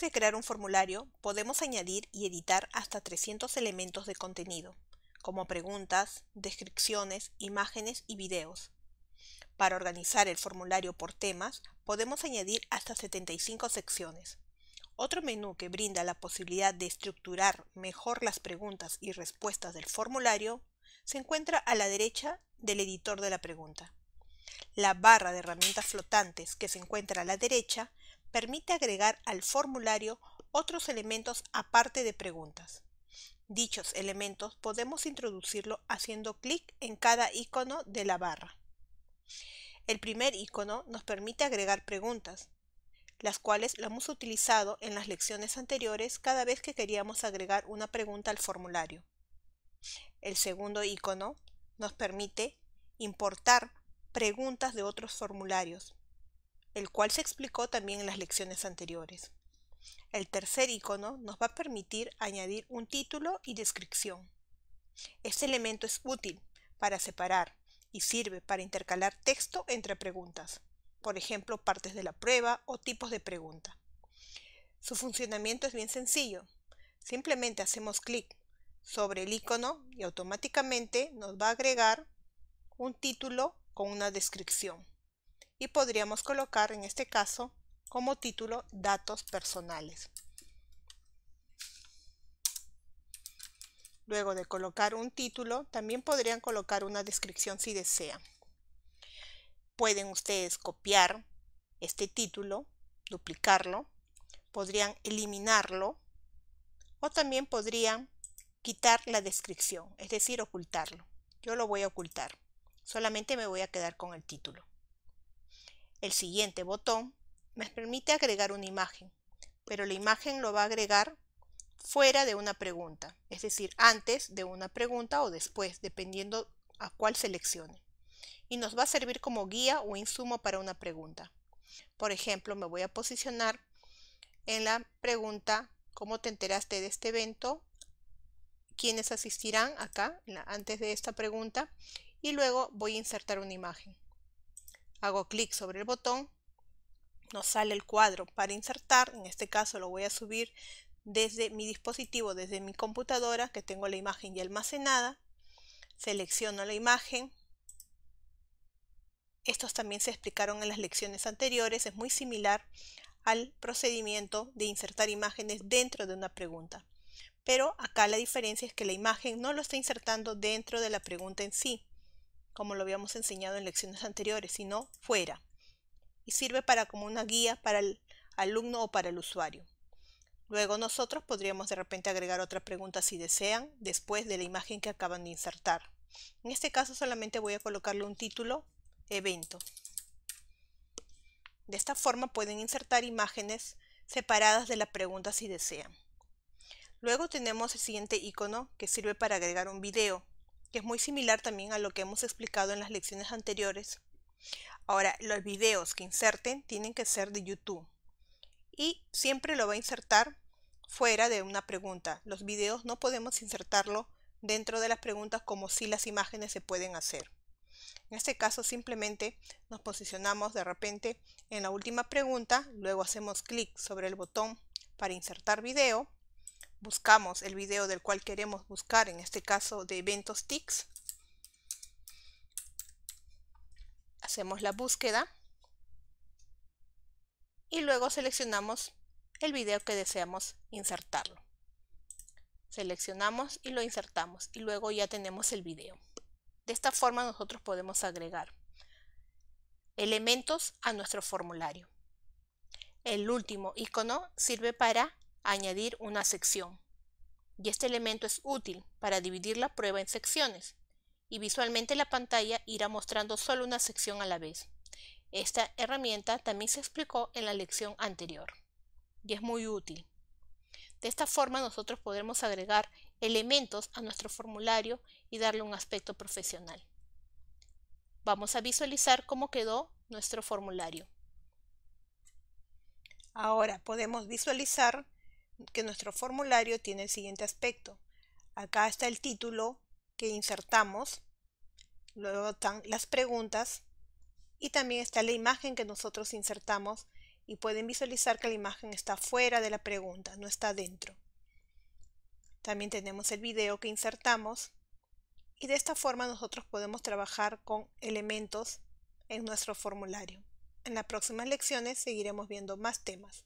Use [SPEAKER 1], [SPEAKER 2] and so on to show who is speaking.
[SPEAKER 1] de crear un formulario, podemos añadir y editar hasta 300 elementos de contenido, como preguntas, descripciones, imágenes y videos. Para organizar el formulario por temas, podemos añadir hasta 75 secciones. Otro menú que brinda la posibilidad de estructurar mejor las preguntas y respuestas del formulario se encuentra a la derecha del editor de la pregunta. La barra de herramientas flotantes que se encuentra a la derecha permite agregar al formulario otros elementos aparte de preguntas. Dichos elementos podemos introducirlo haciendo clic en cada icono de la barra. El primer icono nos permite agregar preguntas, las cuales lo hemos utilizado en las lecciones anteriores cada vez que queríamos agregar una pregunta al formulario. El segundo icono nos permite importar preguntas de otros formularios, el cual se explicó también en las lecciones anteriores. El tercer icono nos va a permitir añadir un título y descripción. Este elemento es útil para separar y sirve para intercalar texto entre preguntas, por ejemplo, partes de la prueba o tipos de pregunta. Su funcionamiento es bien sencillo. Simplemente hacemos clic sobre el icono y automáticamente nos va a agregar un título con una descripción y podríamos colocar en este caso como título datos personales. Luego de colocar un título, también podrían colocar una descripción si desean. Pueden ustedes copiar este título, duplicarlo, podrían eliminarlo o también podrían quitar la descripción, es decir, ocultarlo. Yo lo voy a ocultar, solamente me voy a quedar con el título. El siguiente botón me permite agregar una imagen, pero la imagen lo va a agregar fuera de una pregunta, es decir, antes de una pregunta o después, dependiendo a cuál seleccione. Y nos va a servir como guía o insumo para una pregunta. Por ejemplo, me voy a posicionar en la pregunta ¿Cómo te enteraste de este evento? ¿Quiénes asistirán acá antes de esta pregunta? Y luego voy a insertar una imagen hago clic sobre el botón, nos sale el cuadro para insertar, en este caso lo voy a subir desde mi dispositivo, desde mi computadora, que tengo la imagen ya almacenada, selecciono la imagen, estos también se explicaron en las lecciones anteriores, es muy similar al procedimiento de insertar imágenes dentro de una pregunta. Pero acá la diferencia es que la imagen no lo está insertando dentro de la pregunta en sí, como lo habíamos enseñado en lecciones anteriores, sino fuera. Y sirve para como una guía para el alumno o para el usuario. Luego nosotros podríamos de repente agregar otra pregunta si desean después de la imagen que acaban de insertar. En este caso solamente voy a colocarle un título evento. De esta forma pueden insertar imágenes separadas de la pregunta si desean. Luego tenemos el siguiente icono que sirve para agregar un video que es muy similar también a lo que hemos explicado en las lecciones anteriores. Ahora, los videos que inserten tienen que ser de YouTube y siempre lo va a insertar fuera de una pregunta. Los videos no podemos insertarlo dentro de las preguntas como si las imágenes se pueden hacer. En este caso simplemente nos posicionamos de repente en la última pregunta, luego hacemos clic sobre el botón para insertar video buscamos el video del cual queremos buscar, en este caso de eventos TICS. Hacemos la búsqueda y
[SPEAKER 2] luego seleccionamos el video que deseamos insertarlo. Seleccionamos y lo insertamos y luego ya tenemos el video. De esta forma nosotros podemos agregar elementos a nuestro formulario. El último icono sirve para añadir una sección. Y este elemento es útil para dividir la prueba en secciones y visualmente la pantalla irá mostrando solo una sección a la vez. Esta herramienta también se explicó en la lección anterior y es muy útil. De esta forma nosotros podremos agregar elementos a nuestro formulario y darle un aspecto profesional.
[SPEAKER 1] Vamos a visualizar cómo quedó nuestro formulario. Ahora podemos visualizar que nuestro formulario tiene el siguiente aspecto. Acá está el título que insertamos, luego están las preguntas y también está la imagen que nosotros insertamos y pueden visualizar que la imagen está fuera de la pregunta, no está dentro. También tenemos el video que insertamos y de esta forma nosotros podemos trabajar con elementos en nuestro formulario. En las próximas lecciones seguiremos viendo más temas.